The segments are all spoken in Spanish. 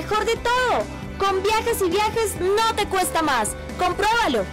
mejor de todo. Con viajes y viajes no te cuesta más. Compruébalo.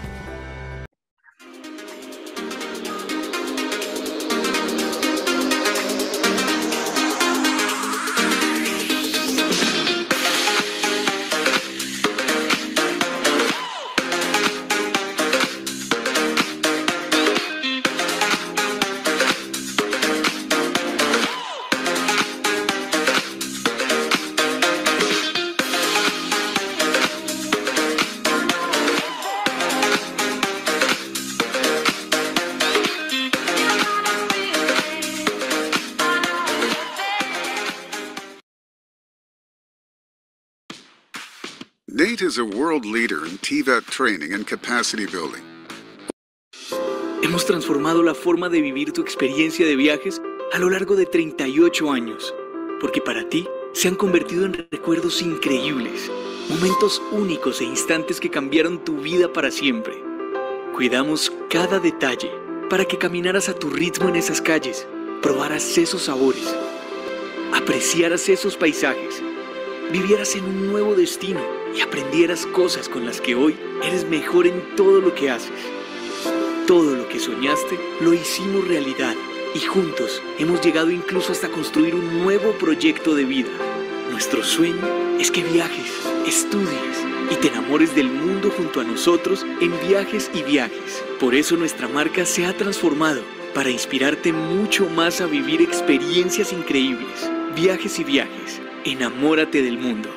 world leader in TVET training and capacity building. Hemos transformado la forma de vivir tu experiencia de viajes a lo largo de 38 años, porque para ti se han convertido en recuerdos increíbles, momentos únicos e instantes que cambiaron tu vida para siempre. Cuidamos cada detalle para que caminaras a tu ritmo en esas calles, probaras esos sabores, apreciaras esos paisajes, vivieras en un nuevo destino y aprendieras cosas con las que hoy eres mejor en todo lo que haces. Todo lo que soñaste lo hicimos realidad y juntos hemos llegado incluso hasta construir un nuevo proyecto de vida. Nuestro sueño es que viajes, estudies y te enamores del mundo junto a nosotros en viajes y viajes. Por eso nuestra marca se ha transformado para inspirarte mucho más a vivir experiencias increíbles. Viajes y viajes. Enamórate del mundo.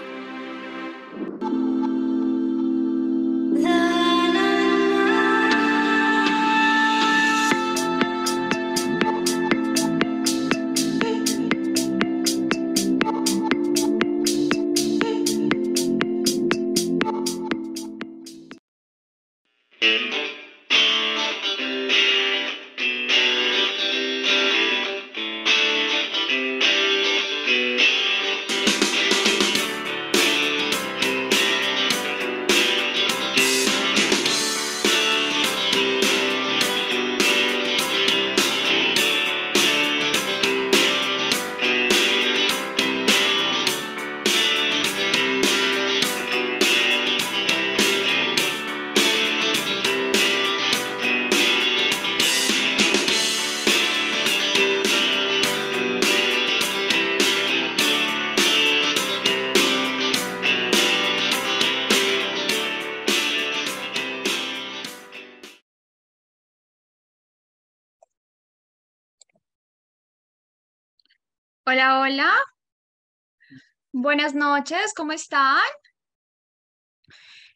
Buenas noches, ¿cómo están?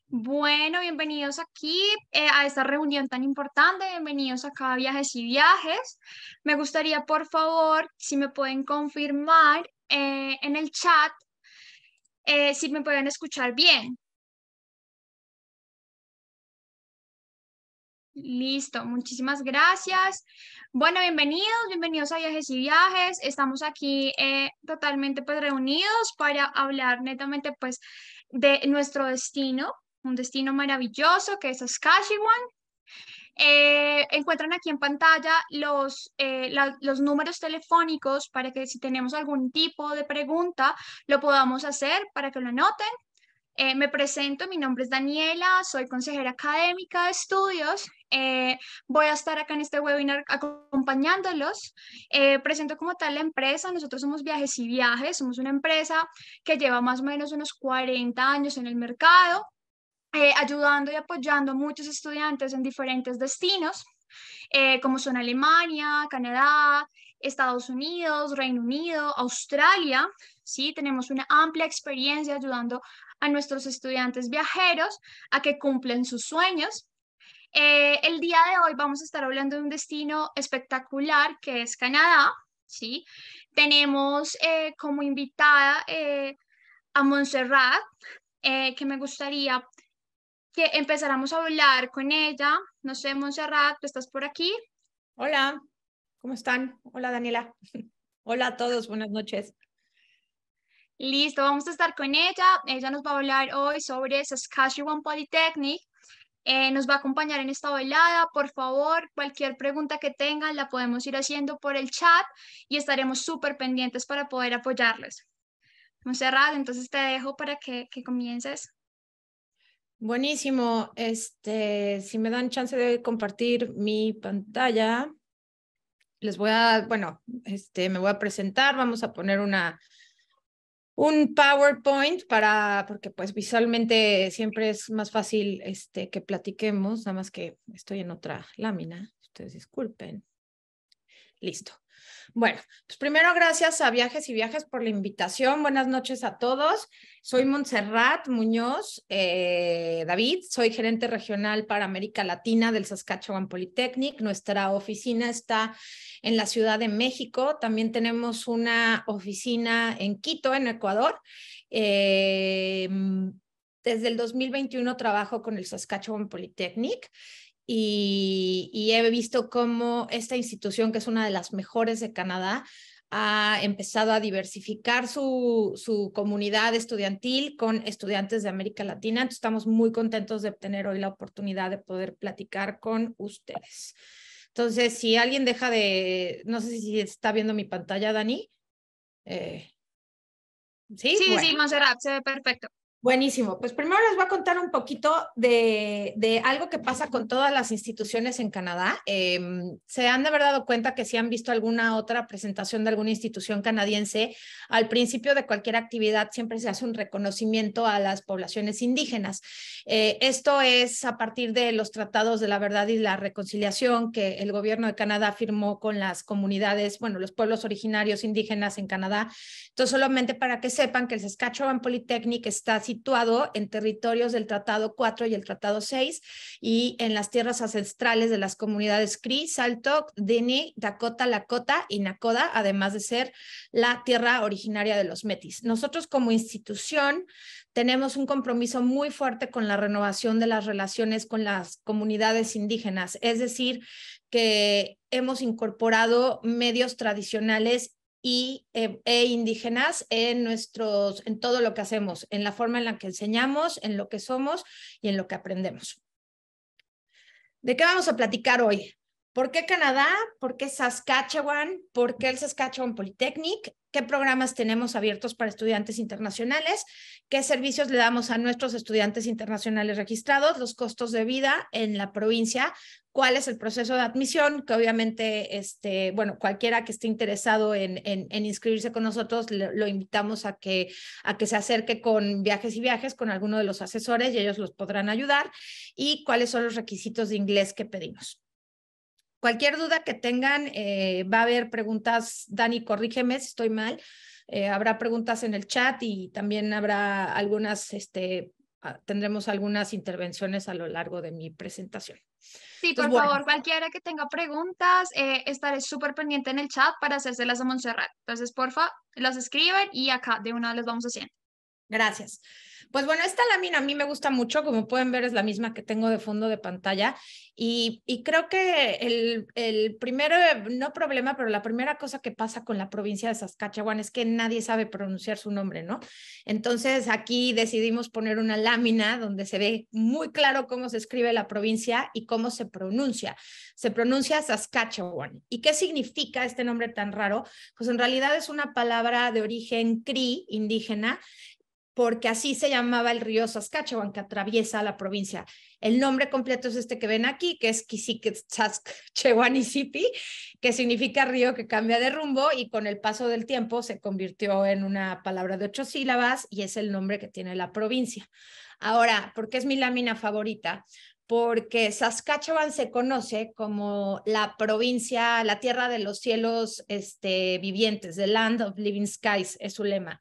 Bueno, bienvenidos aquí eh, a esta reunión tan importante, bienvenidos acá a Viajes y Viajes. Me gustaría, por favor, si me pueden confirmar eh, en el chat eh, si me pueden escuchar bien. Listo, muchísimas gracias. Bueno, bienvenidos, bienvenidos a Viajes y Viajes. Estamos aquí eh, totalmente pues reunidos para hablar netamente pues de nuestro destino, un destino maravilloso que es Saskatchewan. Eh, encuentran aquí en pantalla los, eh, los números telefónicos para que si tenemos algún tipo de pregunta lo podamos hacer para que lo anoten. me presento, mi nombre es Daniela, soy consejera académica de estudios eh, voy a estar acá en este webinar acompañándolos. Eh, presento como tal la empresa, nosotros somos Viajes y Viajes, somos una empresa que lleva más o menos unos 40 años en el mercado, eh, ayudando y apoyando a muchos estudiantes en diferentes destinos, como son Alemania, Canadá, Estados Unidos, Reino Unido, Australia, ¿sí? Tenemos una amplia experiencia ayudando a nuestros estudiantes viajeros a que cumplen sus sueños. Eh, el día de hoy vamos a estar hablando de un destino espectacular que es Canadá, ¿sí? Tenemos eh, como invitada eh, a Montserrat, que me gustaría que empezáramos a hablar con ella. No sé, Montserrat, ¿tú estás por aquí? Hola, ¿cómo están? Hola, Daniela. Hola a todos, buenas noches. Listo, vamos a estar con ella. Ella nos va a hablar hoy sobre Saskatchewan Polytechnic, eh, nos va a acompañar en esta velada. Por favor, cualquier pregunta que tengan la podemos ir haciendo por el chat y estaremos súper pendientes para poder apoyarles. Monserrat, entonces te dejo para que, que comiences. Buenísimo. Este, si me dan chance de compartir mi pantalla, les voy a, bueno, este, me voy a presentar, vamos a poner una un PowerPoint para, porque pues visualmente siempre es más fácil este, que platiquemos, nada más que estoy en otra lámina, ustedes disculpen. Listo. Bueno, pues primero gracias a Viajes y Viajes por la invitación. Buenas noches a todos. Soy Montserrat Muñoz eh, David, soy gerente regional para América Latina del Saskatchewan Polytechnic. Nuestra oficina está en la Ciudad de México. También tenemos una oficina en Quito, en Ecuador. Eh, desde el 2021 trabajo con el Saskatchewan Polytechnic y, he visto cómo esta institución, que es una de las mejores de Canadá, ha empezado a diversificar su, comunidad estudiantil con estudiantes de América Latina. Entonces, estamos muy contentos de tener hoy la oportunidad de poder platicar con ustedes. Entonces, si alguien deja de, no sé si está viendo mi pantalla, Dani. Eh, sí, sí, sí, Monserrat, se ve perfecto. Buenísimo. Pues primero les voy a contar un poquito de, de algo que pasa con todas las instituciones en Canadá. Em, se han de haber dado cuenta que si han visto alguna otra presentación de alguna institución canadiense, al principio de cualquier actividad siempre se hace un reconocimiento a las poblaciones indígenas. Eh, esto es a partir de los tratados de la verdad y la reconciliación que el gobierno de Canadá firmó con las comunidades, bueno, los pueblos originarios indígenas en Canadá. Entonces, solamente para que sepan que el Saskatchewan Polytechnic está situado en territorios del Tratado 4 y el Tratado 6 y en las tierras ancestrales de las comunidades Cree, Salto, Dini, Dakota, Lakota y Nakoda, además de ser la tierra originaria de los Metis. Nosotros como institución tenemos un compromiso muy fuerte con la renovación de las relaciones con las comunidades indígenas, es decir, que hemos incorporado medios tradicionales y, eh, e indígenas en, nuestros, en todo lo que hacemos, en la forma en la que enseñamos, en lo que somos y en lo que aprendemos. ¿De qué vamos a platicar hoy? ¿Por qué Canadá? ¿Por qué Saskatchewan? ¿Por qué el Saskatchewan Polytechnic? qué programas tenemos abiertos para estudiantes internacionales, qué servicios le damos a nuestros estudiantes internacionales registrados, los costos de vida en la provincia, cuál es el proceso de admisión, que obviamente, este, bueno, cualquiera que esté interesado en, en, inscribirse con nosotros, lo, lo, invitamos a que, a que se acerque con viajes y viajes con alguno de los asesores y ellos los podrán ayudar y cuáles son los requisitos de inglés que pedimos. Cualquier duda que tengan, eh, va a haber preguntas, Dani, corrígeme si estoy mal, eh, habrá preguntas en el chat y también habrá algunas, este, ah, tendremos algunas intervenciones a lo largo de mi presentación. Sí, por favor, cualquiera que tenga preguntas, eh, estaré súper pendiente en el chat para hacérselas a Montserrat. Entonces, porfa, las escriben y acá de una les vamos haciendo. Gracias. Pues bueno, esta lámina a mí me gusta mucho, como pueden ver es la misma que tengo de fondo de pantalla y, creo que el, el no problema, pero la primera cosa que pasa con la provincia de Saskatchewan es que nadie sabe pronunciar su nombre, ¿no? Entonces aquí decidimos poner una lámina donde se ve muy claro cómo se escribe la provincia y cómo se pronuncia. Se pronuncia Saskatchewan. ¿Y qué significa este nombre tan raro? Pues en realidad es una palabra de origen cri, indígena, porque así se llamaba el río Saskatchewan que atraviesa la provincia. El nombre completo es este que ven aquí, que es Saskatchewanisippi, que significa río que cambia de rumbo y con el paso del tiempo se convirtió en una palabra de ocho sílabas y es el nombre que tiene la provincia. Ahora, ¿por qué es mi lámina favorita? Porque Saskatchewan se conoce como la provincia, la tierra de los cielos este, vivientes, the land of living skies, es su lema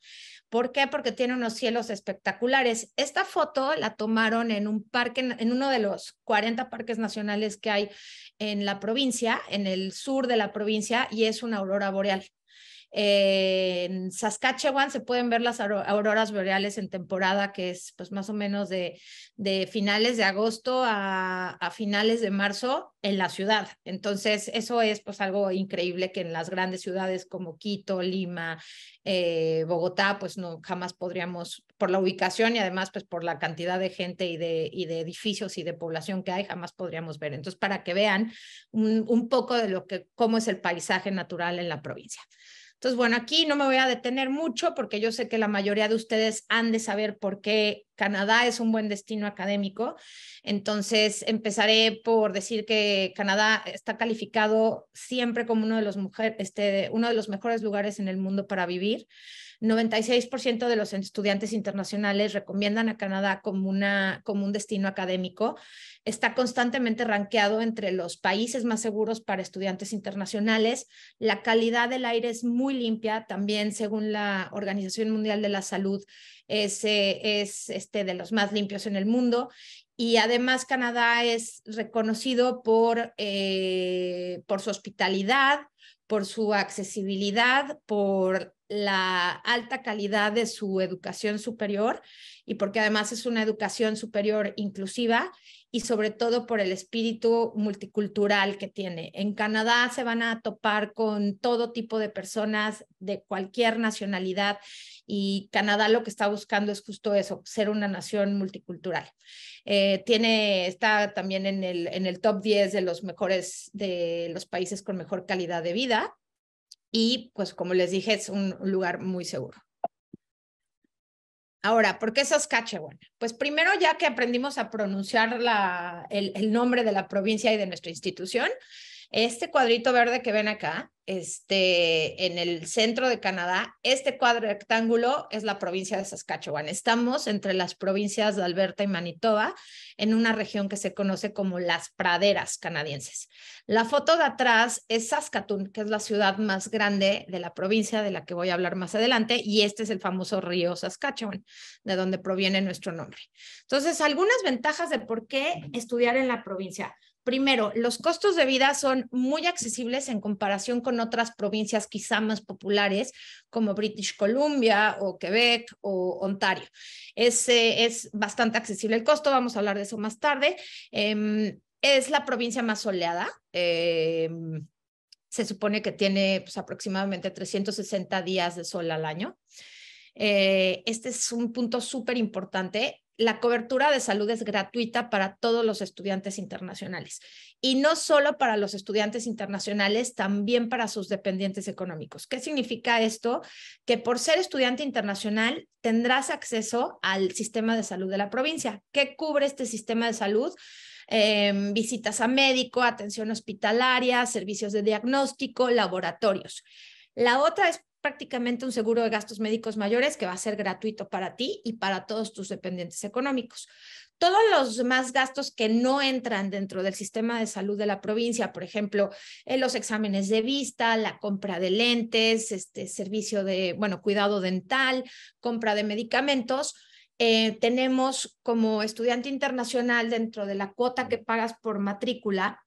¿Por qué? Porque tiene unos cielos espectaculares. Esta foto la tomaron en un parque, en uno de los 40 parques nacionales que hay en la provincia, en el sur de la provincia, y es una aurora boreal en Saskatchewan se pueden ver las auroras boreales en temporada, que es pues más o menos de, de finales de agosto a, finales de marzo en la ciudad. Entonces, eso es pues algo increíble que en las grandes ciudades como Quito, Lima, eh, Bogotá, pues no jamás podríamos, por la ubicación y además pues por la cantidad de gente y de, y de edificios y de población que hay, jamás podríamos ver. Entonces, para que vean un, un poco de lo que, cómo es el paisaje natural en la provincia. Entonces, bueno, aquí no me voy a detener mucho porque yo sé que la mayoría de ustedes han de saber por qué Canadá es un buen destino académico. Entonces, empezaré por decir que Canadá está calificado siempre como uno de los, este, uno de los mejores lugares en el mundo para vivir. 96% de los estudiantes internacionales recomiendan a Canadá como, una, como un destino académico. Está constantemente rankeado entre los países más seguros para estudiantes internacionales. La calidad del aire es muy limpia, también según la Organización Mundial de la Salud, es, eh, es este, de los más limpios en el mundo. Y además Canadá es reconocido por, eh, por su hospitalidad, por su accesibilidad, por la alta calidad de su educación superior y porque además es una educación superior inclusiva y sobre todo por el espíritu multicultural que tiene. En Canadá se van a topar con todo tipo de personas de cualquier nacionalidad y Canadá lo que está buscando es justo eso, ser una nación multicultural. Eh, tiene, está también en el, en el top 10 de los mejores, de los países con mejor calidad de vida y pues como les dije, es un lugar muy seguro. Ahora, ¿por qué Saskatchewan? Pues primero, ya que aprendimos a pronunciar la, el, nombre de la provincia y de nuestra institución, este cuadrito verde que ven acá, este, en el centro de Canadá, este cuadro rectángulo es la provincia de Saskatchewan. Estamos entre las provincias de Alberta y Manitoba, en una región que se conoce como las praderas canadienses. La foto de atrás es Saskatoon, que es la ciudad más grande de la provincia de la que voy a hablar más adelante, y este es el famoso río Saskatchewan, de donde proviene nuestro nombre. Entonces, algunas ventajas de por qué estudiar en la provincia primero, los costos de vida son muy accesibles en comparación con otras provincias quizá más populares como British Columbia o Quebec o Ontario. Es, eh, es bastante accesible el costo, vamos a hablar de eso más tarde. Em, es la provincia más soleada. Em, se supone que tiene pues, aproximadamente 360 días de sol al año. Eh, este es un punto súper importante la cobertura de salud es gratuita para todos los estudiantes internacionales y no solo para los estudiantes internacionales, también para sus dependientes económicos. ¿Qué significa esto? Que por ser estudiante internacional tendrás acceso al sistema de salud de la provincia. ¿Qué cubre este sistema de salud? Em, visitas a médico, atención hospitalaria, servicios de diagnóstico, laboratorios. La otra es prácticamente un seguro de gastos médicos mayores que va a ser gratuito para ti y para todos tus dependientes económicos. Todos los demás gastos que no entran dentro del sistema de salud de la provincia, por ejemplo, eh, los exámenes de vista, la compra de lentes, este servicio de, bueno, cuidado dental, compra de medicamentos, eh, tenemos como estudiante internacional dentro de la cuota que pagas por matrícula,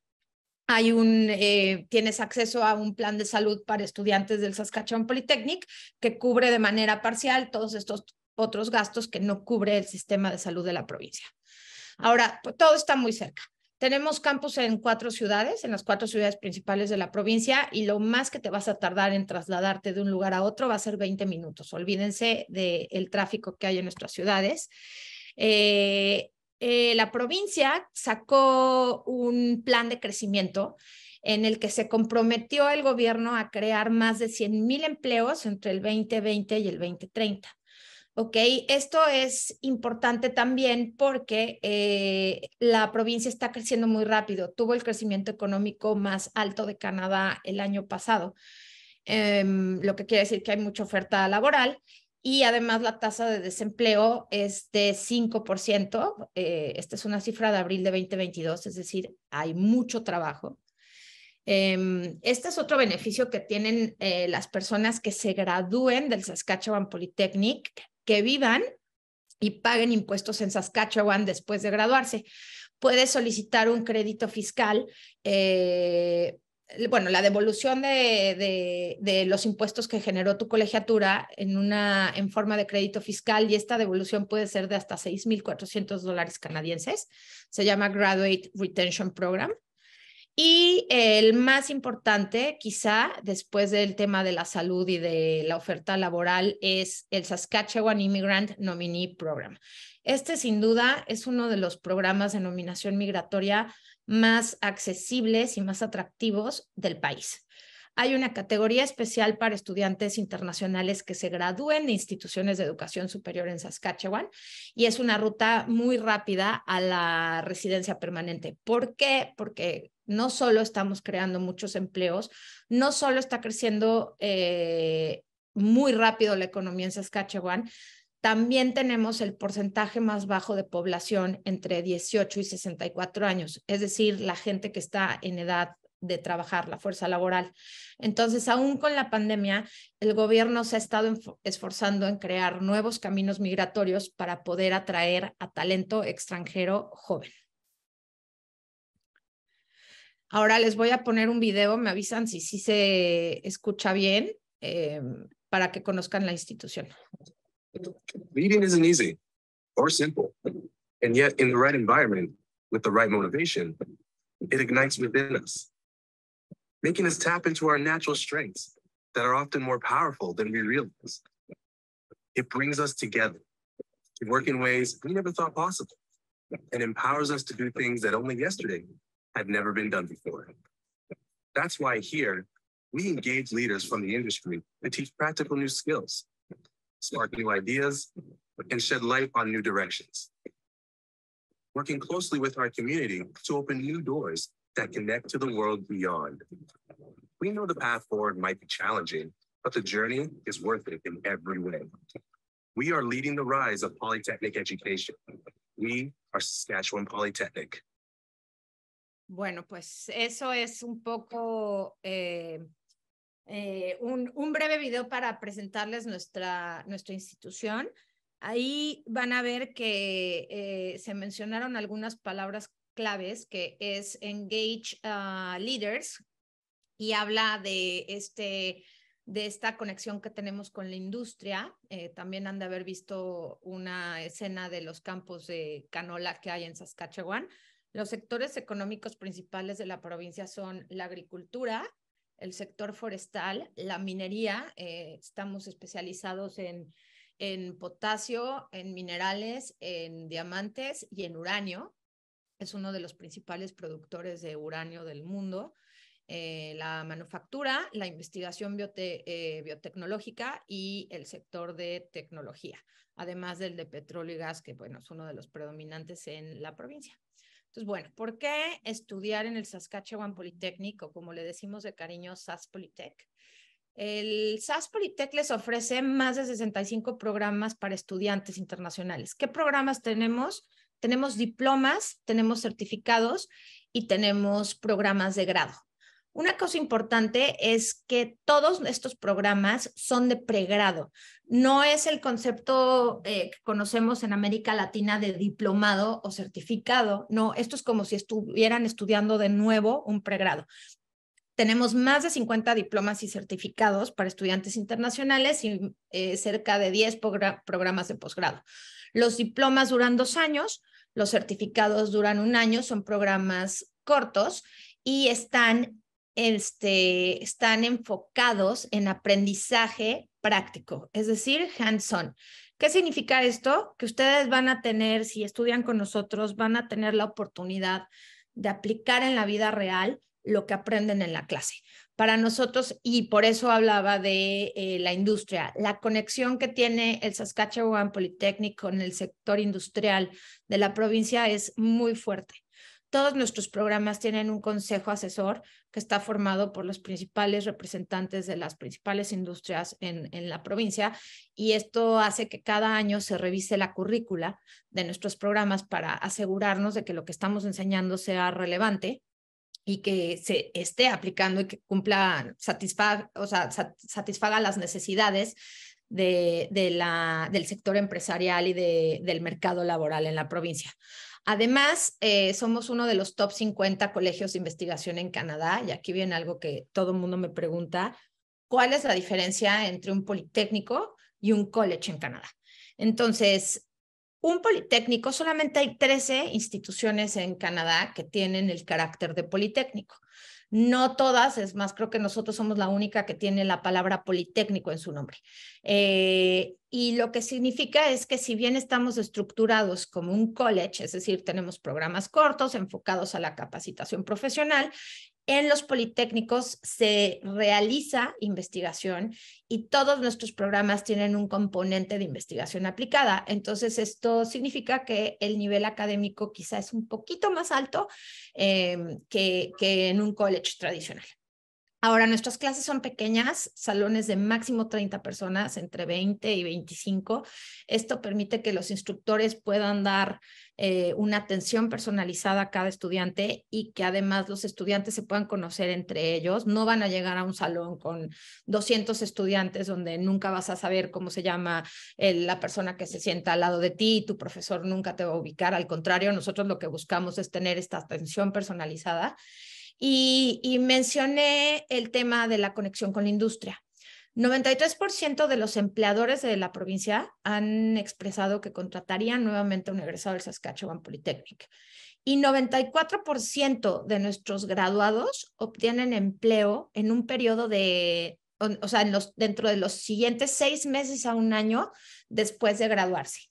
hay un, eh, tienes acceso a un plan de salud para estudiantes del Saskatchewan Polytechnic que cubre de manera parcial todos estos otros gastos que no cubre el sistema de salud de la provincia. Ahora, pues, todo está muy cerca. Tenemos campus en cuatro ciudades, en las cuatro ciudades principales de la provincia, y lo más que te vas a tardar en trasladarte de un lugar a otro va a ser 20 minutos. Olvídense del tráfico que hay en nuestras ciudades. Eh, eh, la provincia sacó un plan de crecimiento en el que se comprometió el gobierno a crear más de 100 mil empleos entre el 2020 y el 2030. Okay, Esto es importante también porque eh, la provincia está creciendo muy rápido. Tuvo el crecimiento económico más alto de Canadá el año pasado, em, lo que quiere decir que hay mucha oferta laboral y además la tasa de desempleo es de 5%. Eh, esta es una cifra de abril de 2022, es decir, hay mucho trabajo. Em, este es otro beneficio que tienen eh, las personas que se gradúen del Saskatchewan Polytechnic, que vivan y paguen impuestos en Saskatchewan después de graduarse. puede solicitar un crédito fiscal eh, bueno, la devolución de, los impuestos que generó tu colegiatura en, una, en forma de crédito fiscal y esta devolución puede ser de hasta 6.400 dólares canadienses. Se llama Graduate Retention Program. Y el más importante, quizá después del tema de la salud y de la oferta laboral, es el Saskatchewan Immigrant Nominee Program. Este sin duda es uno de los programas de nominación migratoria más accesibles y más atractivos del país. Hay una categoría especial para estudiantes internacionales que se gradúen en instituciones de educación superior en Saskatchewan y es una ruta muy rápida a la residencia permanente. ¿Por qué? Porque no solo estamos creando muchos empleos, no solo está creciendo eh, muy rápido la economía en Saskatchewan, también tenemos el porcentaje más bajo de población entre 18 y 64 años, es decir, la gente que está en edad de trabajar, la fuerza laboral. Entonces, aún con la pandemia, el gobierno se ha estado esforzando en crear nuevos caminos migratorios para poder atraer a talento extranjero joven. Ahora les voy a poner un video, me avisan si sí se escucha bien, eh, para que conozcan la institución. Leading isn't easy or simple. And yet, in the right environment, with the right motivation, it ignites within us, making us tap into our natural strengths that are often more powerful than we realize. It brings us together to work in ways we never thought possible and empowers us to do things that only yesterday had never been done before. That's why here, we engage leaders from the industry to teach practical new skills spark new ideas, and shed light on new directions. Working closely with our community to open new doors that connect to the world beyond. We know the path forward might be challenging, but the journey is worth it in every way. We are leading the rise of polytechnic education. We are Saskatchewan Polytechnic. Bueno, pues eso es un poco eh, Eh, un, breve video para presentarles nuestra, nuestra institución. Ahí van a ver que eh, se mencionaron algunas palabras claves, que es engage ah, leaders, y habla de, este, de esta conexión que tenemos con la industria. Eh, también han de haber visto una escena de los campos de canola que hay en Saskatchewan. Los sectores económicos principales de la provincia son la agricultura, el sector forestal, la minería, eh, estamos especializados en, potasio, en minerales, en diamantes y en uranio. Es uno de los principales productores de uranio del mundo. Eh, la manufactura, la investigación eh, biotecnológica y el sector de tecnología, además del de petróleo y gas, que bueno, es uno de los predominantes en la provincia. Entonces, bueno, ¿por qué estudiar en el Saskatchewan Politécnico, como le decimos de cariño, SAS Politec? El SAS Politec les ofrece más de 65 programas para estudiantes internacionales. ¿Qué programas tenemos? Tenemos diplomas, tenemos certificados y tenemos programas de grado. Una cosa importante es que todos estos programas son de pregrado. No es el concepto eh, que conocemos en América Latina de diplomado o certificado. No, esto es como si estuvieran estudiando de nuevo un pregrado. Tenemos más de 50 diplomas y certificados para estudiantes internacionales y eh, cerca de 10 programas de posgrado. Los diplomas duran dos años, los certificados duran un año, son programas cortos y están este, están enfocados en aprendizaje práctico, es decir, hands-on. ¿Qué significa esto? Que ustedes van a tener, si estudian con nosotros, van a tener la oportunidad de aplicar en la vida real lo que aprenden en la clase. Para nosotros, y por eso hablaba de eh, la industria, la conexión que tiene el Saskatchewan Polytechnic con el sector industrial de la provincia es muy fuerte. Todos nuestros programas tienen un consejo asesor que está formado por los principales representantes de las principales industrias en, la provincia y esto hace que cada año se revise la currícula de nuestros programas para asegurarnos de que lo que estamos enseñando sea relevante y que se esté aplicando y que cumpla, satisfaga las necesidades de, del sector empresarial y del mercado laboral en la provincia. Además, eh, somos uno de los top 50 colegios de investigación en Canadá y aquí viene algo que todo el mundo me pregunta, ¿cuál es la diferencia entre un politécnico y un college en Canadá? Entonces, un politécnico, solamente hay 13 instituciones en Canadá que tienen el carácter de politécnico. No todas, es más, creo que nosotros somos la única que tiene la palabra politécnico en su nombre. Eh, y lo que significa es que si bien estamos estructurados como un college, es decir, tenemos programas cortos enfocados a la capacitación profesional, en los Politécnicos se realiza investigación y todos nuestros programas tienen un componente de investigación aplicada. Entonces, esto significa que el nivel académico quizá es un poquito más alto eh, que en un college tradicional. Ahora, nuestras clases son pequeñas, salones de máximo 30 personas, entre 20 y 25. Esto permite que los instructores puedan dar eh, una atención personalizada a cada estudiante y que además los estudiantes se puedan conocer entre ellos. No van a llegar a un salón con 200 estudiantes donde nunca vas a saber cómo se llama eh, la persona que se sienta al lado de ti y tu profesor nunca te va a ubicar. Al contrario, nosotros lo que buscamos es tener esta atención personalizada y, mencioné el tema de la conexión con la industria. 93% de los empleadores de la provincia han expresado que contratarían nuevamente a un egresado del Saskatchewan Polytechnic y 94% de nuestros graduados obtienen empleo en un periodo de, o, sea, los, dentro de los siguientes seis meses a un año después de graduarse.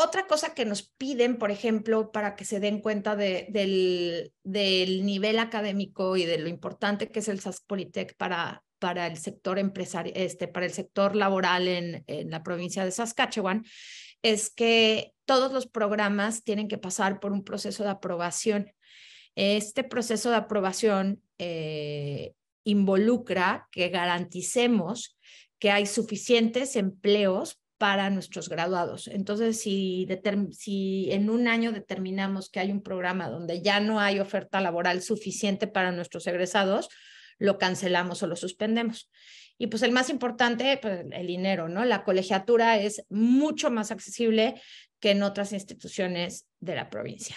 Otra cosa que nos piden, por ejemplo, para que se den cuenta del, nivel académico y de lo importante que es el SAS para, el sector este, para el sector laboral en, la provincia de Saskatchewan, es que todos los programas tienen que pasar por un proceso de aprobación. Este proceso de aprobación eh, involucra que garanticemos que hay suficientes empleos para nuestros graduados. Entonces, si, en un año determinamos que hay un programa donde ya no hay oferta laboral suficiente para nuestros egresados, lo cancelamos o lo suspendemos. Y pues el más importante, pues, el dinero, ¿no? La colegiatura es mucho más accesible que en otras instituciones de la provincia.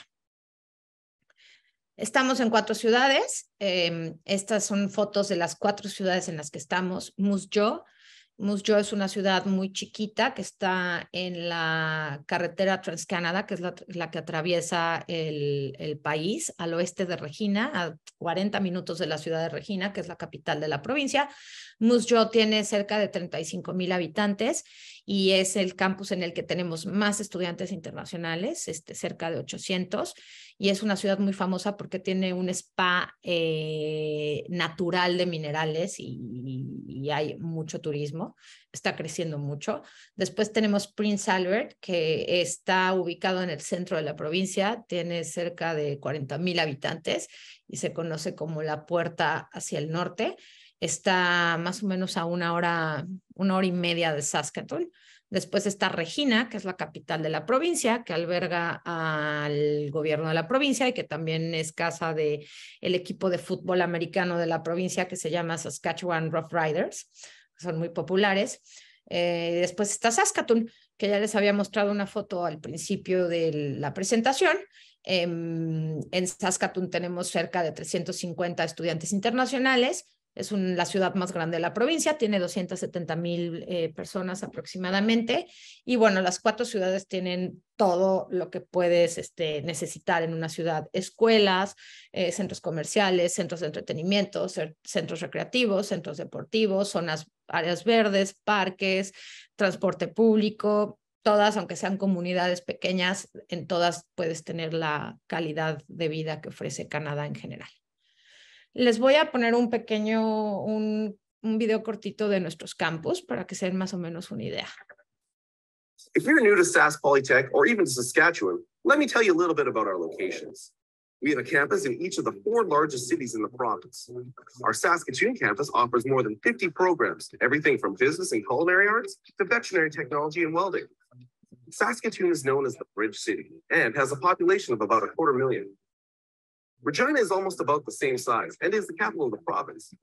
Estamos en cuatro ciudades. Em, estas son fotos de las cuatro ciudades en las que estamos. Musjo. Musjo es una ciudad muy chiquita que está en la carretera Transcanada, que es la, que atraviesa el, país al oeste de Regina, a 40 minutos de la ciudad de Regina, que es la capital de la provincia. Musjo tiene cerca de 35 mil habitantes y es el campus en el que tenemos más estudiantes internacionales, este, cerca de 800, y es una ciudad muy famosa porque tiene un spa eh, natural de minerales y, hay mucho turismo, está creciendo mucho. Después tenemos Prince Albert, que está ubicado en el centro de la provincia, tiene cerca de 40.000 habitantes y se conoce como la puerta hacia el norte está más o menos a una hora, una hora y media de Saskatoon. Después está Regina, que es la capital de la provincia, que alberga al gobierno de la provincia y que también es casa del el equipo de fútbol americano de la provincia que se llama Saskatchewan Rough Riders, son muy populares. Eh, después está Saskatoon, que ya les había mostrado una foto al principio de la presentación. Em, en Saskatoon tenemos cerca de 350 estudiantes internacionales, es la ciudad más grande de la provincia, tiene 270 mil eh, personas aproximadamente. Y bueno, las cuatro ciudades tienen todo lo que puedes este, necesitar en una ciudad, escuelas, eh, centros comerciales, centros de entretenimiento, centros recreativos, centros deportivos, zonas, áreas verdes, parques, transporte público. Todas, aunque sean comunidades pequeñas, en todas puedes tener la calidad de vida que ofrece Canadá en general. Les voy a poner un pequeño, un, un video cortito de nuestros campos para que sean más o menos una idea. If you're new to SAS Polytech or even to Saskatchewan, let me tell you a little bit about our locations. We have a campus in each of the four largest cities in the province. Our Saskatoon campus offers more than 50 programs, everything from business and culinary arts to veterinary technology and welding. Saskatoon is known as the Bridge City and has a population of about a quarter million. Regina is almost about the same size and is the capital of the province.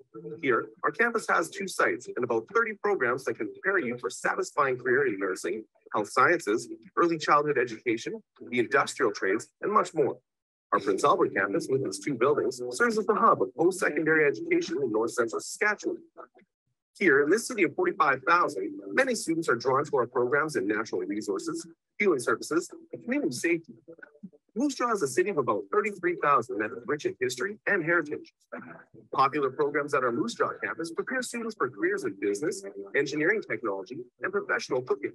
Here, our campus has two sites and about 30 programs that can prepare you for satisfying career in nursing, health sciences, early childhood education, the industrial trades, and much more. Our Prince Albert campus, with its two buildings, serves as the hub of post-secondary education in north central Saskatchewan. Here, in this city of 45,000, many students are drawn to our programs in natural resources, healing services, and community safety. Moose Jaw is a city of about 33,000 that is rich in history and heritage. Popular programs at our Moose Jaw campus prepare students for careers in business, engineering technology, and professional cooking.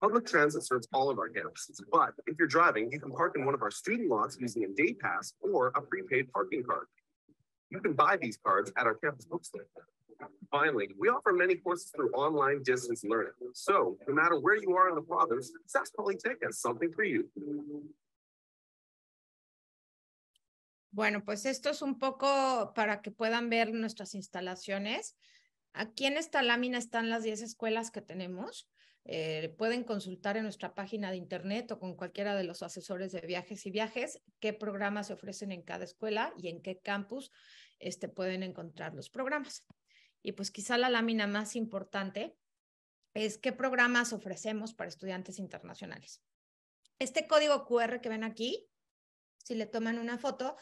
Public transit serves all of our campuses, but if you're driving, you can park in one of our student lots using a day pass or a prepaid parking card. You can buy these cards at our campus bookstore. Finally, we offer many courses through online distance learning. So, no matter where you are in the province, SAS Polytech has something for you. Bueno, pues esto es un poco para que puedan ver nuestras instalaciones. Aquí en esta lámina están las 10 escuelas que tenemos. Eh, pueden consultar en nuestra página de internet o con cualquiera de los asesores de viajes y viajes qué programas se ofrecen en cada escuela y en qué campus este, pueden encontrar los programas. Y pues quizá la lámina más importante es qué programas ofrecemos para estudiantes internacionales. Este código QR que ven aquí si le toman una foto,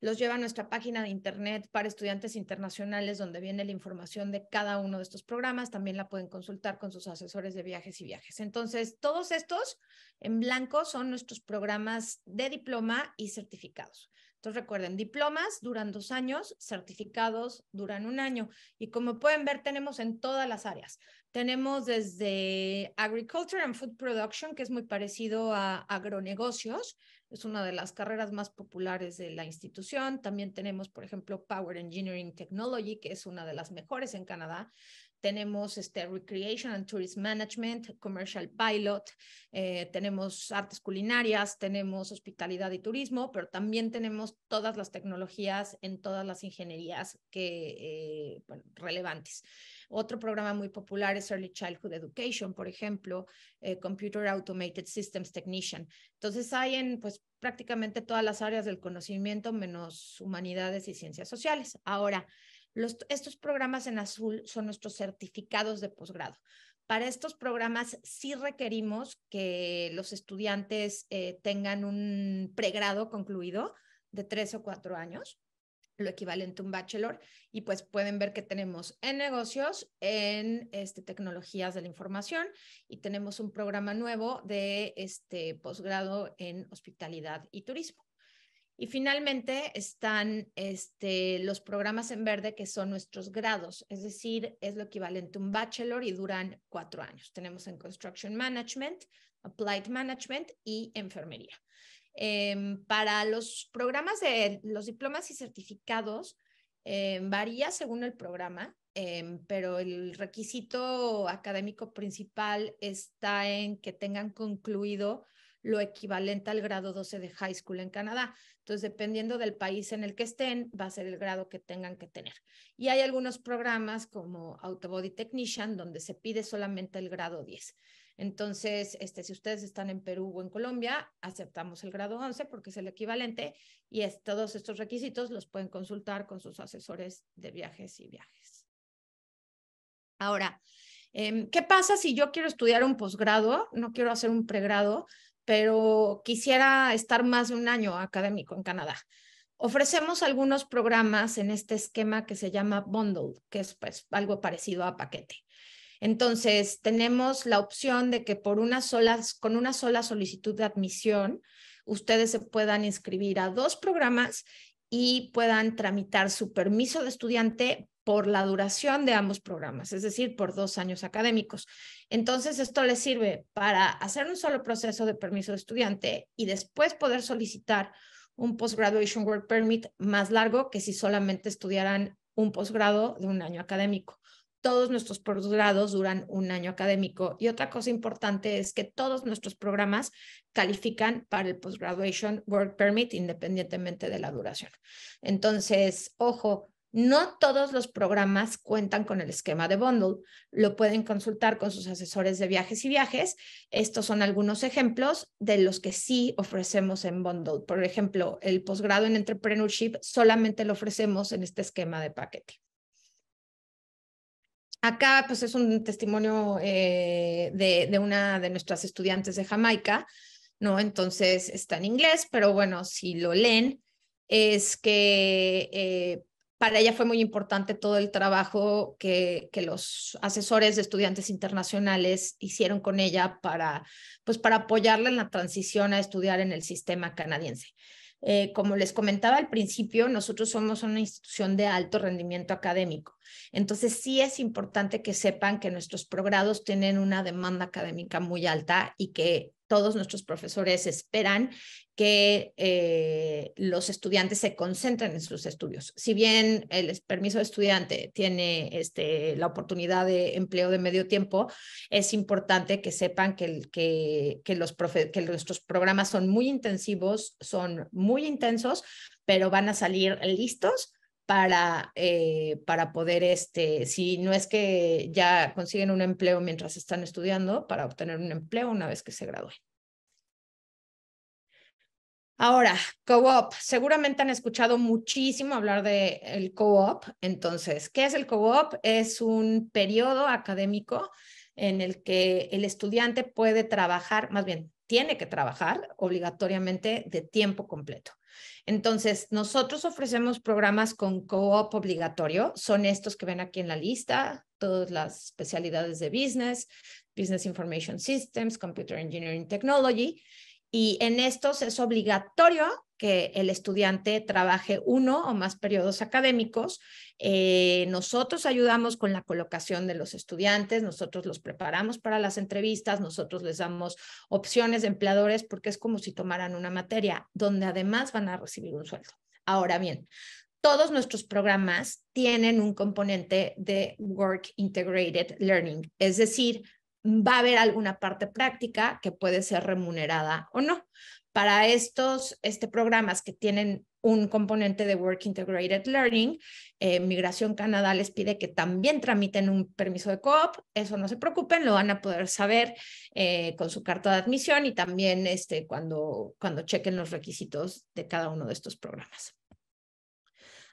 los lleva a nuestra página de internet para estudiantes internacionales, donde viene la información de cada uno de estos programas. También la pueden consultar con sus asesores de viajes y viajes. Entonces, todos estos en blanco son nuestros programas de diploma y certificados. Entonces, recuerden, diplomas duran dos años, certificados duran un año. Y como pueden ver, tenemos en todas las áreas. Tenemos desde Agriculture and Food Production, que es muy parecido a agronegocios, es una de las carreras más populares de la institución. También tenemos, por ejemplo, Power Engineering Technology, que es una de las mejores en Canadá. Tenemos este, Recreation and Tourist Management, Commercial Pilot, eh, tenemos artes culinarias, tenemos hospitalidad y turismo, pero también tenemos todas las tecnologías en todas las ingenierías que, eh, bueno, relevantes. Otro programa muy popular es Early Childhood Education, por ejemplo, eh, Computer Automated Systems Technician. Entonces hay en pues, prácticamente todas las áreas del conocimiento, menos humanidades y ciencias sociales. Ahora, estos programas en azul son nuestros certificados de posgrado. Para estos programas sí requerimos que los estudiantes eh, tengan un pregrado concluido de tres o cuatro años lo equivalente a un bachelor, y pues pueden ver que tenemos en negocios, en este, tecnologías de la información, y tenemos un programa nuevo de este posgrado en hospitalidad y turismo. Y finalmente están este, los programas en verde que son nuestros grados, es decir, es lo equivalente a un bachelor y duran cuatro años. Tenemos en Construction Management, Applied Management y Enfermería. Em, para los programas de los diplomas y certificados, em, varía según el programa, em, pero el requisito académico principal está en que tengan concluido lo equivalente al grado 12 de high school en Canadá. Entonces, dependiendo del país en el que estén, va a ser el grado que tengan que tener. Y hay algunos programas como Autobody Technician, donde se pide solamente el grado 10. Entonces, este, si ustedes están en Perú o en Colombia, aceptamos el grado 11 porque es el equivalente y todos estos requisitos los pueden consultar con sus asesores de viajes y viajes. Ahora, em, ¿qué pasa si yo quiero estudiar un posgrado? No quiero hacer un pregrado, pero quisiera estar más de un año académico en Canadá. Ofrecemos algunos programas en este esquema que se llama bundle, que es pues, algo parecido a paquete. Entonces, tenemos la opción de que por una sola, con una sola solicitud de admisión, ustedes se puedan inscribir a dos programas y puedan tramitar su permiso de estudiante por la duración de ambos programas, es decir, por dos años académicos. Entonces, esto les sirve para hacer un solo proceso de permiso de estudiante y después poder solicitar un Postgraduation Work Permit más largo que si solamente estudiaran un posgrado de un año académico todos nuestros posgrados duran un año académico y otra cosa importante es que todos nuestros programas califican para el Postgraduation Work Permit independientemente de la duración. Entonces, ojo, no todos los programas cuentan con el esquema de bundle. Lo pueden consultar con sus asesores de viajes y viajes. Estos son algunos ejemplos de los que sí ofrecemos en bundle. Por ejemplo, el posgrado en entrepreneurship solamente lo ofrecemos en este esquema de paquete. Acá pues es un testimonio eh, de, una de nuestras estudiantes de Jamaica, ¿no? Entonces está en inglés, pero bueno, si lo leen, es que eh, para ella fue muy importante todo el trabajo que, que, los asesores de estudiantes internacionales hicieron con ella para, pues, para apoyarla en la transición a estudiar en el sistema canadiense. Eh, como les comentaba al principio, nosotros somos una institución de alto rendimiento académico. Entonces, sí es importante que sepan que nuestros progrados tienen una demanda académica muy alta y que todos nuestros profesores esperan que eh, los estudiantes se concentren en sus estudios. Si bien el permiso de estudiante tiene este, la oportunidad de empleo de medio tiempo, es importante que sepan que, los que nuestros programas son muy intensivos, son muy intensos, pero van a salir listos para, eh, para poder, este, si no es que ya consiguen un empleo mientras están estudiando, para obtener un empleo una vez que se gradúen. Ahora, co-op. Seguramente han escuchado muchísimo hablar del co-op. Entonces, ¿qué es el co-op? Es un periodo académico en el que el estudiante puede trabajar, más bien, tiene que trabajar obligatoriamente de tiempo completo. Entonces, nosotros ofrecemos programas con co-op obligatorio, son estos que ven aquí en la lista, todas las especialidades de business, Business Information Systems, Computer Engineering Technology, y en estos es obligatorio que el estudiante trabaje uno o más periodos académicos. Eh, nosotros ayudamos con la colocación de los estudiantes, nosotros los preparamos para las entrevistas, nosotros les damos opciones de empleadores porque es como si tomaran una materia donde además van a recibir un sueldo. Ahora bien, todos nuestros programas tienen un componente de Work Integrated Learning, es decir, va a haber alguna parte práctica que puede ser remunerada o no para estos este, programas que tienen un componente de Work Integrated Learning. Eh, Migración Canadá les pide que también tramiten un permiso de COOP. Eso no se preocupen, lo van a poder saber eh, con su carta de admisión y también este, cuando, cuando chequen los requisitos de cada uno de estos programas.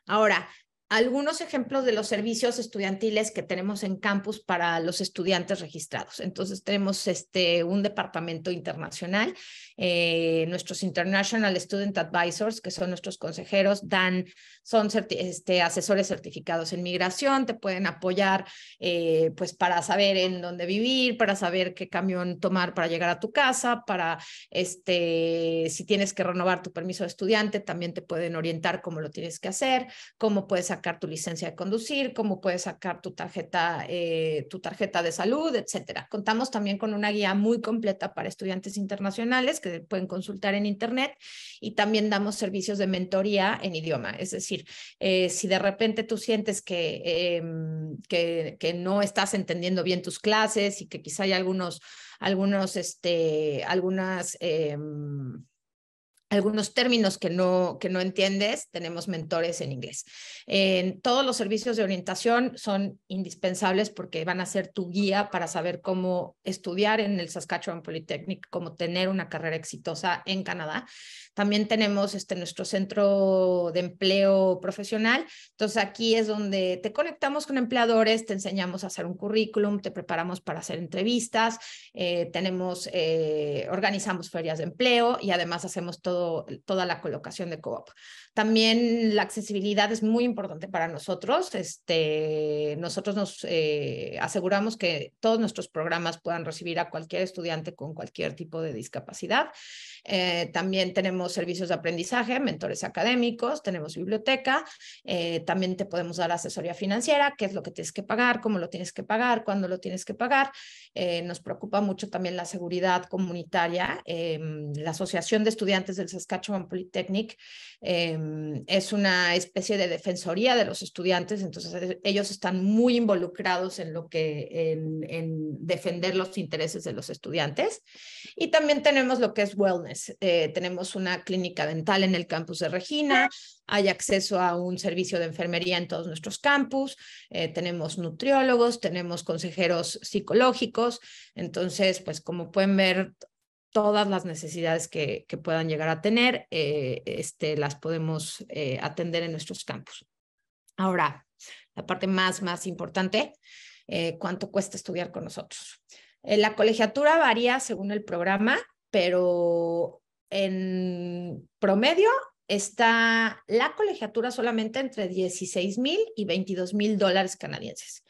Ahora, algunos ejemplos de los servicios estudiantiles que tenemos en campus para los estudiantes registrados. Entonces tenemos este, un departamento internacional, eh, nuestros International Student Advisors, que son nuestros consejeros, dan, son este, asesores certificados en migración, te pueden apoyar eh, pues para saber en dónde vivir, para saber qué camión tomar para llegar a tu casa, para este, si tienes que renovar tu permiso de estudiante, también te pueden orientar cómo lo tienes que hacer, cómo puedes sacar tu licencia de conducir, cómo puedes sacar tu tarjeta, eh, tu tarjeta de salud, etcétera. Contamos también con una guía muy completa para estudiantes internacionales que pueden consultar en internet y también damos servicios de mentoría en idioma. Es decir, eh, si de repente tú sientes em, que, que, no estás entendiendo bien tus clases y que quizá hay algunos algunos, este, algunas, em, algunos términos que no, que no entiendes, tenemos mentores en inglés. En todos los servicios de orientación son indispensables porque van a ser tu guía para saber cómo estudiar en el Saskatchewan Polytechnic, cómo tener una carrera exitosa en Canadá. También tenemos este, nuestro centro de empleo profesional. Entonces aquí es donde te conectamos con empleadores, te enseñamos a hacer un currículum, te preparamos para hacer entrevistas, eh, tenemos, eh, organizamos ferias de empleo y además hacemos todo toda la colocación de co-op. También la accesibilidad es muy importante para nosotros. Este, nosotros nos eh, aseguramos que todos nuestros programas puedan recibir a cualquier estudiante con cualquier tipo de discapacidad. Eh, también tenemos servicios de aprendizaje, mentores académicos, tenemos biblioteca, eh, también te podemos dar asesoría financiera, qué es lo que tienes que pagar, cómo lo tienes que pagar, cuándo lo tienes que pagar. Eh, nos preocupa mucho también la seguridad comunitaria. Em, la Asociación de Estudiantes del Saskatchewan Polytechnic em, es una especie de defensoría de los estudiantes, entonces ellos están muy involucrados en lo que, en, en defender los intereses de los estudiantes. Y también tenemos lo que es wellness eh, tenemos una clínica dental en el campus de Regina, hay acceso a un servicio de enfermería en todos nuestros campus, eh, tenemos nutriólogos, tenemos consejeros psicológicos. Entonces, pues como pueden ver, todas las necesidades que, puedan llegar a tener, eh, este, las podemos atender en nuestros campus. Ahora, la parte más, más importante, ¿cuánto cuesta estudiar con nosotros? la colegiatura varía según el programa pero en promedio está la colegiatura solamente entre 16 mil y 22 mil dólares canadienses,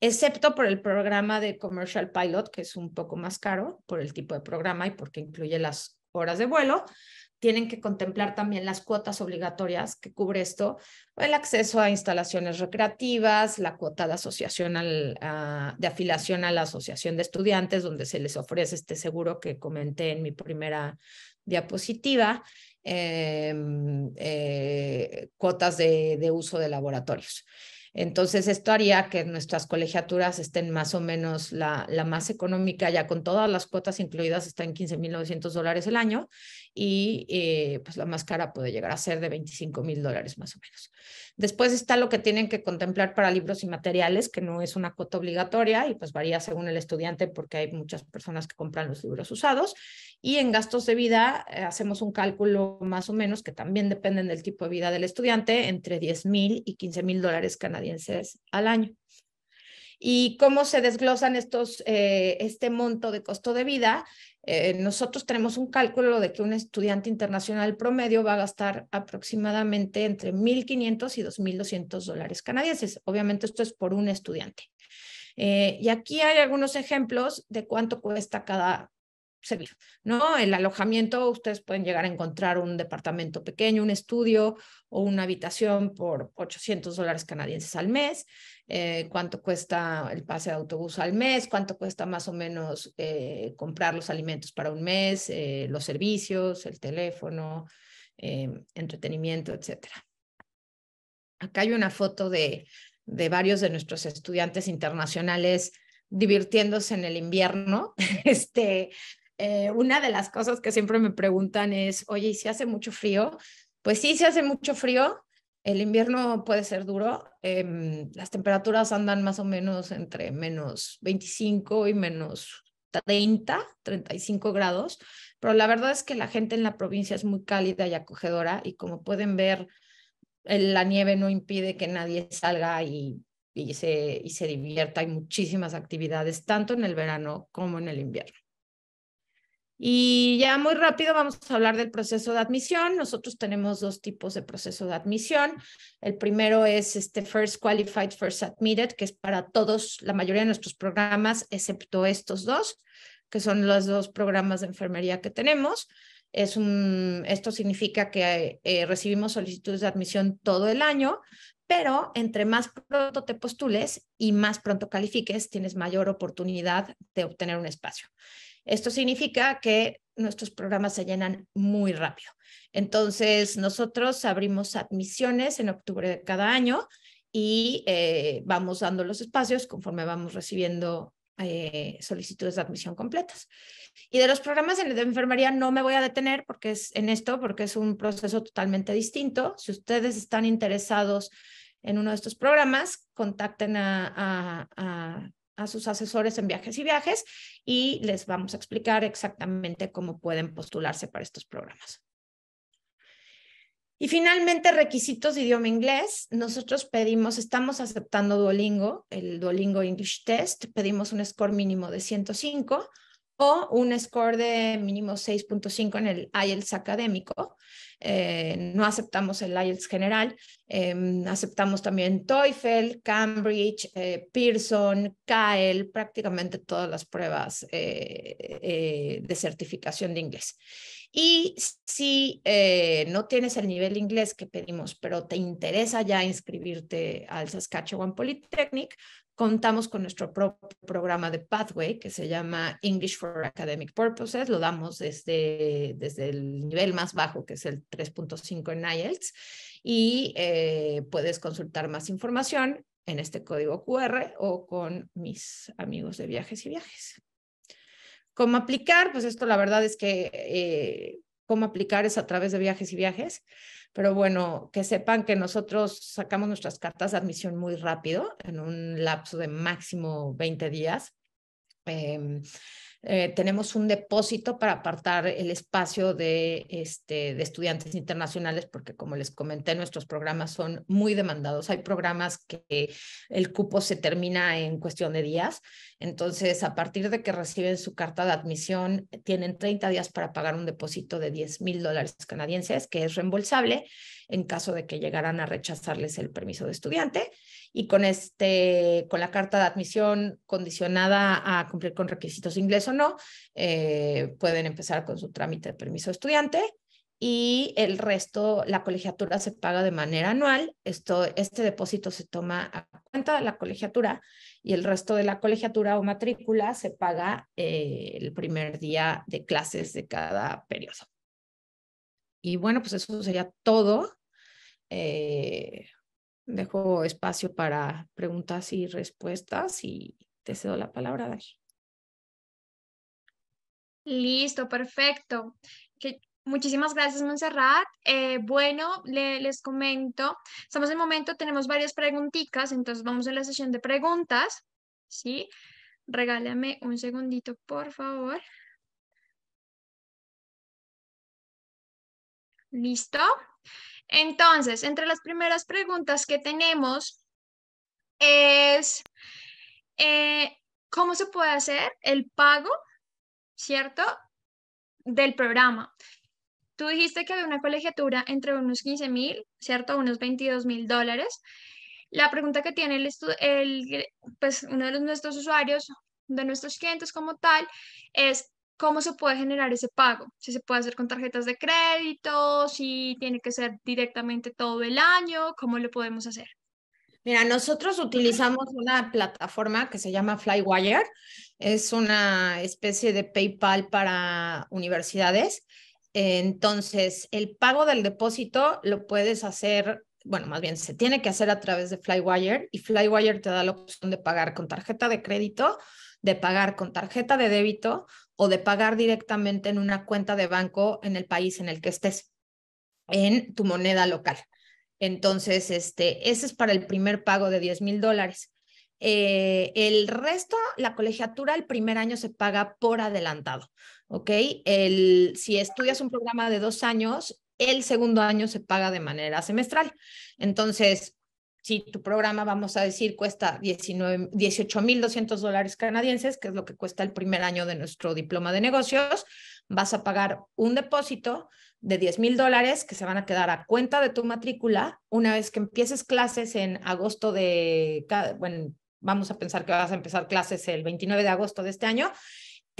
excepto por el programa de Commercial Pilot, que es un poco más caro por el tipo de programa y porque incluye las horas de vuelo, tienen que contemplar también las cuotas obligatorias que cubre esto, el acceso a instalaciones recreativas, la cuota de asociación a, ah, de afiliación a la asociación de estudiantes, donde se les ofrece este seguro que comenté en mi primera diapositiva, em, eh, cuotas de, uso de laboratorios. Entonces, esto haría que nuestras colegiaturas estén más o menos la, más económica, ya con todas las cuotas incluidas, está en 15.900 dólares el año, y eh, pues la más cara puede llegar a ser de 25 mil dólares más o menos. Después está lo que tienen que contemplar para libros y materiales, que no es una cuota obligatoria y pues varía según el estudiante porque hay muchas personas que compran los libros usados. Y en gastos de vida eh, hacemos un cálculo más o menos que también dependen del tipo de vida del estudiante, entre 10 mil y 15 mil dólares canadienses al año y cómo se desglosan estos, eh, este monto de costo de vida. Eh, nosotros tenemos un cálculo de que un estudiante internacional promedio va a gastar aproximadamente entre 1.500 y 2.200 dólares canadienses. Obviamente esto es por un estudiante. Eh, y aquí hay algunos ejemplos de cuánto cuesta cada, servir, ¿no? El alojamiento, ustedes pueden llegar a encontrar un departamento pequeño, un estudio o una habitación por 800 dólares canadienses al mes, eh, cuánto cuesta el pase de autobús al mes, cuánto cuesta más o menos eh, comprar los alimentos para un mes, eh, los servicios, el teléfono, entretenimiento, etcétera. Acá hay una foto de, de varios de nuestros estudiantes internacionales divirtiéndose en el invierno, este, eh, una de las cosas que siempre me preguntan es, oye, ¿y si hace mucho frío? Pues sí, si hace mucho frío, el invierno puede ser duro. Em, las temperaturas andan más o menos entre menos 25 y menos 30, 35 grados, pero la verdad es que la gente en la provincia es muy cálida y acogedora y como pueden ver, la nieve no impide que nadie salga y, se, y se divierta. Hay muchísimas actividades, tanto en el verano como en el invierno. Y ya muy rápido vamos a hablar del proceso de admisión. Nosotros tenemos dos tipos de proceso de admisión. El primero es este First Qualified, First Admitted, que es para todos, la mayoría de nuestros programas, excepto estos dos, que son los dos programas de enfermería que tenemos. Es un, esto significa que eh, recibimos solicitudes de admisión todo el año, pero entre más pronto te postules y más pronto califiques, tienes mayor oportunidad de obtener un espacio. Esto significa que nuestros programas se llenan muy rápido. Entonces, nosotros abrimos admisiones en octubre de cada año y eh, vamos dando los espacios conforme vamos recibiendo eh, solicitudes de admisión completas. Y de los programas de enfermería no me voy a detener porque es en esto, porque es un proceso totalmente distinto. Si ustedes están interesados en uno de estos programas, contacten a a sus asesores en viajes y viajes y les vamos a explicar exactamente cómo pueden postularse para estos programas. Y finalmente, requisitos de idioma inglés. Nosotros pedimos, estamos aceptando Duolingo, el Duolingo English Test, pedimos un score mínimo de 105 o un score de mínimo 6.5 en el IELTS académico. Eh, no aceptamos el IELTS general, em, aceptamos también TOEFL, Cambridge, eh, Pearson, Kyle, prácticamente todas las pruebas eh, de certificación de inglés. Y si no tienes el nivel inglés que pedimos, pero te interesa ya inscribirte al Saskatchewan Polytechnic, contamos con nuestro propio programa de Pathway que se llama English for Academic Purposes. Lo damos desde, desde el nivel más bajo, que es el 3.5 en IELTS. Y eh, puedes consultar más información en este código QR o con mis amigos de viajes y viajes. ¿Cómo aplicar? Pues esto la verdad es que eh, cómo aplicar es a través de viajes y viajes pero bueno, que sepan que nosotros sacamos nuestras cartas de admisión muy rápido, en un lapso de máximo 20 días. Em, eh, tenemos un depósito para apartar el espacio de, este, de estudiantes internacionales, porque como les comenté, nuestros programas son muy demandados. Hay programas que el cupo se termina en cuestión de días. Entonces, a partir de que reciben su carta de admisión, tienen 30 días para pagar un depósito de 10 mil dólares canadienses, que es reembolsable en caso de que llegaran a rechazarles el permiso de estudiante y con, este, con la carta de admisión condicionada a cumplir con requisitos inglés o no, eh, pueden empezar con su trámite de permiso estudiante y el resto, la colegiatura se paga de manera anual. Esto, este depósito se toma a cuenta de la colegiatura y el resto de la colegiatura o matrícula se paga eh, el primer día de clases de cada periodo. Y bueno, pues eso sería todo. Eh, dejo espacio para preguntas y respuestas y te cedo la palabra, Dari. Listo, perfecto. Que, muchísimas gracias, Montserrat. Eh, bueno, les comento, estamos en el momento, tenemos varias preguntitas, entonces vamos a la sesión de preguntas, ¿sí? Regálame un segundito, por favor. ¿Listo? Entonces, entre las primeras preguntas que tenemos es, eh, ¿cómo se puede hacer el pago, cierto, del programa? Tú dijiste que había una colegiatura entre unos 15 mil, ¿cierto? Unos 22 mil dólares. La pregunta que tiene el, el, pues, uno de nuestros usuarios, de nuestros clientes como tal, es ¿Cómo se puede generar ese pago? Si se puede hacer con tarjetas de crédito, si tiene que ser directamente todo el año, ¿cómo lo podemos hacer? Mira, nosotros utilizamos una plataforma que se llama Flywire. Es una especie de PayPal para universidades. Entonces, el pago del depósito lo puedes hacer, bueno, más bien se tiene que hacer a través de Flywire y Flywire te da la opción de pagar con tarjeta de crédito, de pagar con tarjeta de débito o de pagar directamente en una cuenta de banco en el país en el que estés, en tu moneda local. Entonces, este, ese es para el primer pago de 10 mil dólares. Eh, el resto, la colegiatura, el primer año se paga por adelantado, ¿ok? El, si estudias un programa de dos años, el segundo año se paga de manera semestral. Entonces, si tu programa, vamos a decir, cuesta 18.200 dólares canadienses, que es lo que cuesta el primer año de nuestro diploma de negocios, vas a pagar un depósito de 10,000 mil dólares que se van a quedar a cuenta de tu matrícula una vez que empieces clases en agosto de, bueno, vamos a pensar que vas a empezar clases el 29 de agosto de este año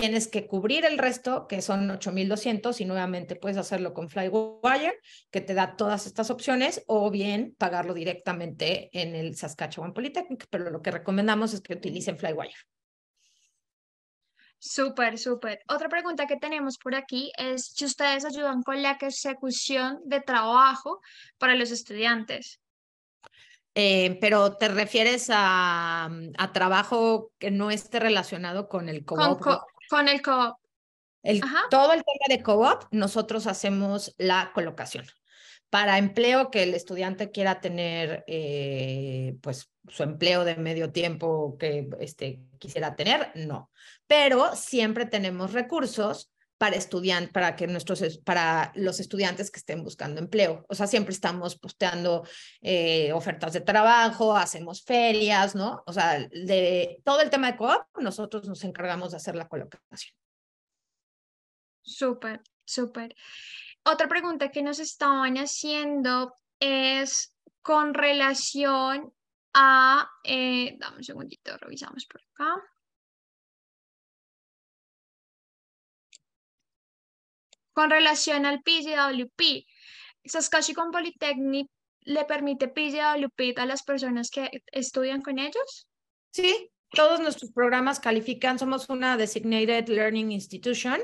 tienes que cubrir el resto, que son 8.200, y nuevamente puedes hacerlo con Flywire, que te da todas estas opciones, o bien pagarlo directamente en el Saskatchewan Polytechnic, pero lo que recomendamos es que utilicen Flywire. Súper, súper. Otra pregunta que tenemos por aquí es si ustedes ayudan con la ejecución de trabajo para los estudiantes. Eh, pero te refieres a, trabajo que no esté relacionado con el co, -op, con el co-op. El, todo el tema de co-op, nosotros hacemos la colocación. Para empleo que el estudiante quiera tener, eh, pues su empleo de medio tiempo que este, quisiera tener, no. Pero siempre tenemos recursos para para que nuestros, para los estudiantes que estén buscando empleo. O sea, siempre estamos posteando eh, ofertas de trabajo, hacemos ferias, ¿no? O sea, de todo el tema de co-op, nosotros nos encargamos de hacer la colocación. Súper, súper. Otra pregunta que nos estaban haciendo es con relación a, eh, dame un segundito, revisamos por acá. Con relación al PGWP, Saskatchewan Polytechnic le permite PGWP a las personas que estudian con ellos? Sí, todos nuestros programas califican, somos una designated learning institution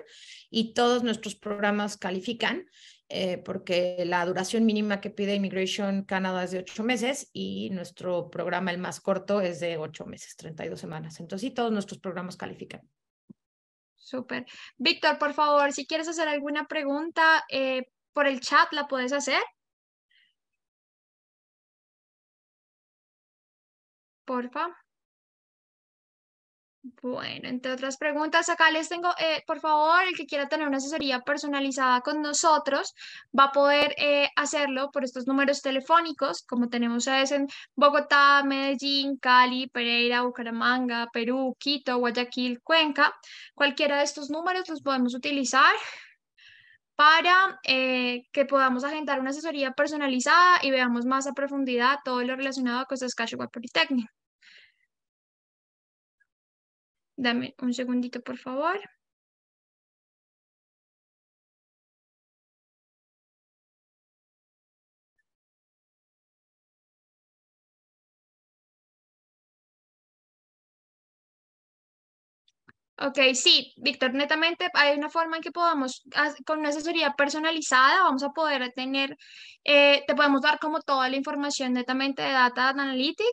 y todos nuestros programas califican. Eh, porque la duración mínima que pide Immigration Canada es de ocho meses y nuestro programa, el más corto, es de ocho meses, 32 semanas. Entonces, sí, todos nuestros programas califican. Súper. Víctor, por favor, si quieres hacer alguna pregunta eh, por el chat, la puedes hacer. Por favor. Bueno, entre otras preguntas, acá les tengo, eh, por favor, el que quiera tener una asesoría personalizada con nosotros va a poder eh, hacerlo por estos números telefónicos, como tenemos veces en Bogotá, Medellín, Cali, Pereira, Bucaramanga, Perú, Quito, Guayaquil, Cuenca. Cualquiera de estos números los podemos utilizar para eh, que podamos agendar una asesoría personalizada y veamos más a profundidad todo lo relacionado con de Politécnico. Dame un segundito, por favor. Ok, sí, Víctor, netamente hay una forma en que podamos, con una asesoría personalizada, vamos a poder tener, eh, te podemos dar como toda la información netamente de Data Analytic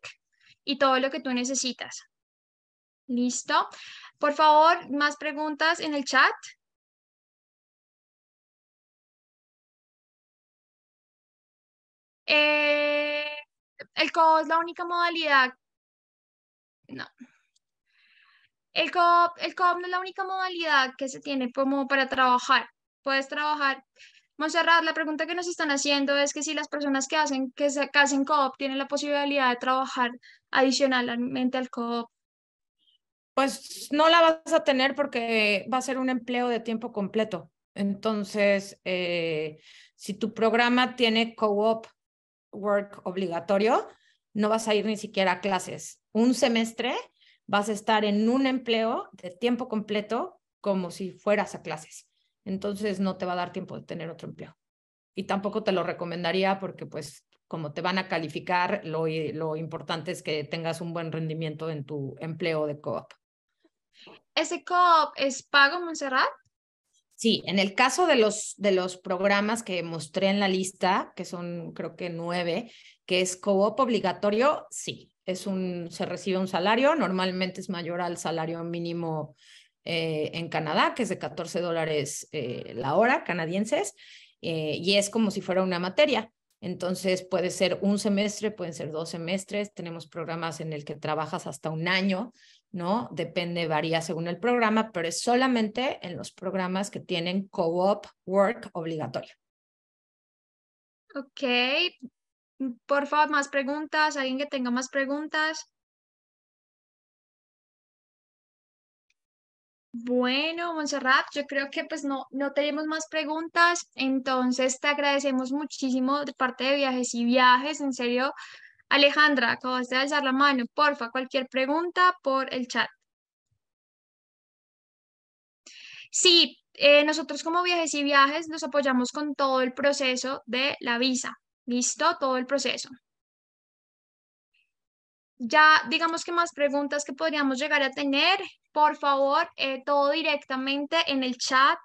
y todo lo que tú necesitas. Listo. Por favor, más preguntas en el chat. Eh, el co es la única modalidad. No. El co el no es la única modalidad que se tiene como para trabajar. Puedes trabajar. Monserrat, la pregunta que nos están haciendo es que si las personas que hacen que se hacen tienen la posibilidad de trabajar adicionalmente al co pues no la vas a tener porque va a ser un empleo de tiempo completo. Entonces, eh, si tu programa tiene co-op work obligatorio, no vas a ir ni siquiera a clases. Un semestre vas a estar en un empleo de tiempo completo como si fueras a clases. Entonces, no te va a dar tiempo de tener otro empleo. Y tampoco te lo recomendaría porque, pues, como te van a calificar, lo, lo importante es que tengas un buen rendimiento en tu empleo de co-op. ¿Ese COP es pago, Montserrat? Sí, en el caso de los, de los programas que mostré en la lista, que son creo que nueve, que es co obligatorio, sí, es un, se recibe un salario, normalmente es mayor al salario mínimo eh, en Canadá, que es de 14 dólares eh, la hora canadienses, eh, y es como si fuera una materia. Entonces puede ser un semestre, pueden ser dos semestres, tenemos programas en el que trabajas hasta un año ¿no? Depende, varía según el programa, pero es solamente en los programas que tienen co-op work obligatorio. Ok. Por favor, más preguntas. ¿Alguien que tenga más preguntas? Bueno, Montserrat, yo creo que pues no, no tenemos más preguntas, entonces te agradecemos muchísimo de parte de Viajes y Viajes, en serio, Alejandra, acabas de alzar la mano. Porfa, cualquier pregunta por el chat. Sí, eh, nosotros como viajes y viajes nos apoyamos con todo el proceso de la visa. ¿Listo? Todo el proceso. Ya, digamos que más preguntas que podríamos llegar a tener, por favor, eh, todo directamente en el chat.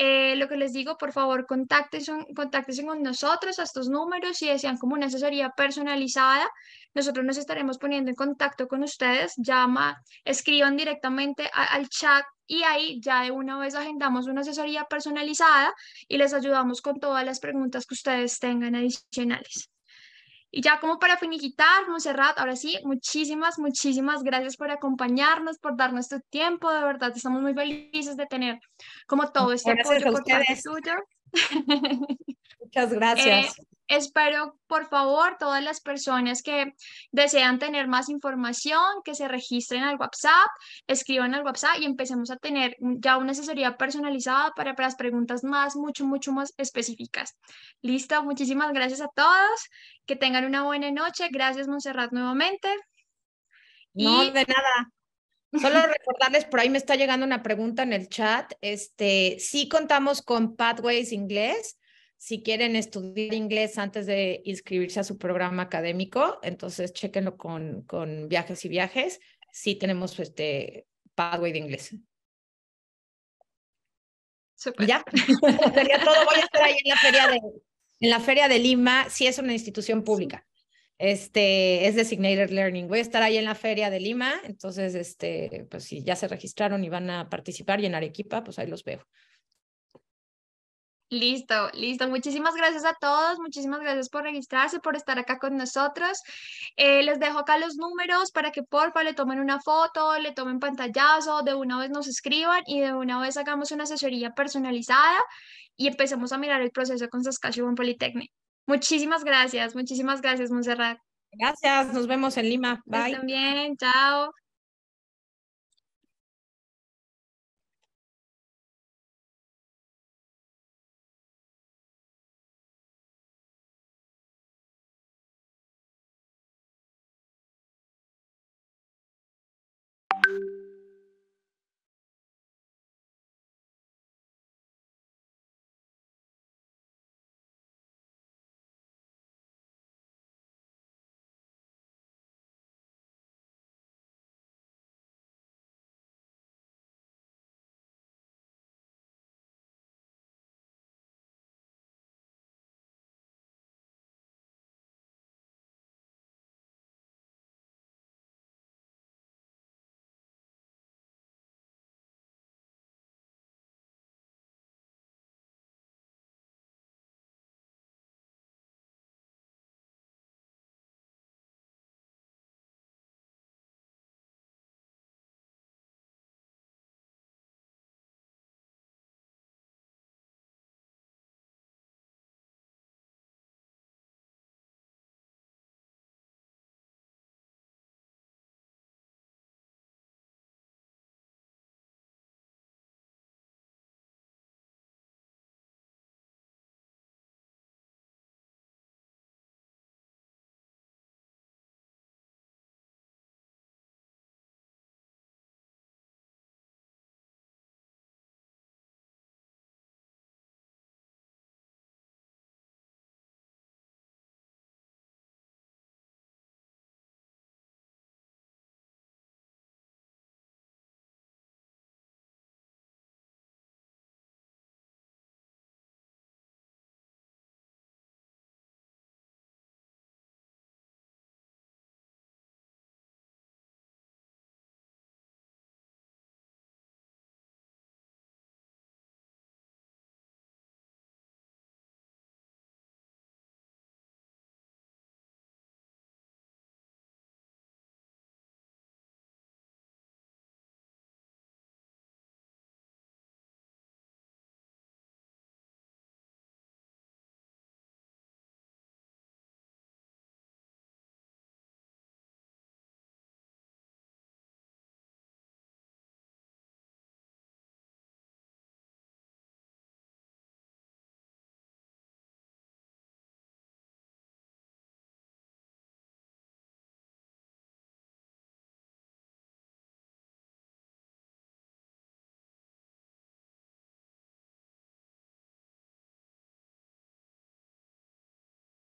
Eh, lo que les digo, por favor, contáctense, con nosotros a estos números si desean como una asesoría personalizada. Nosotros nos estaremos poniendo en contacto con ustedes. Llama, escriban directamente al chat y ahí ya de una vez agendamos una asesoría personalizada y les ayudamos con todas las preguntas que ustedes tengan adicionales. Y ya como para finiquitar, Monserrat, ahora sí, muchísimas, muchísimas gracias por acompañarnos, por darnos tu tiempo. De verdad, estamos muy felices de tener como todo este gracias apoyo por suyo. Muchas eh, gracias espero, por favor, todas las personas que desean tener más información, que se registren al WhatsApp, escriban al WhatsApp y empecemos a tener ya una asesoría personalizada para, las preguntas más, mucho, mucho más específicas. Listo, muchísimas gracias a todos. Que tengan una buena noche. Gracias, Montserrat nuevamente. No, de nada. Solo recordarles, por ahí me está llegando una pregunta en el chat. Este, sí contamos con Pathways Inglés si quieren estudiar inglés antes de inscribirse a su programa académico, entonces chéquenlo con, con viajes y viajes. Sí tenemos este pathway de inglés. Ya, todo. Voy a estar ahí en la feria de, Lima. Sí es una institución pública. Este, es Designated Learning. Voy a estar ahí en la feria de Lima. Entonces, este, pues si ya se registraron y van a participar y en Arequipa, pues ahí los veo. Listo, listo. Muchísimas gracias a todos, muchísimas gracias por registrarse, por estar acá con nosotros. Eh, les dejo acá los números para que porfa le tomen una foto, le tomen pantallazo, de una vez nos escriban y de una vez hagamos una asesoría personalizada y empecemos a mirar el proceso con Saskatchewan Polytechnic. Muchísimas gracias, muchísimas gracias, Monserrat. Gracias, nos vemos en Lima. Bye. También, chao.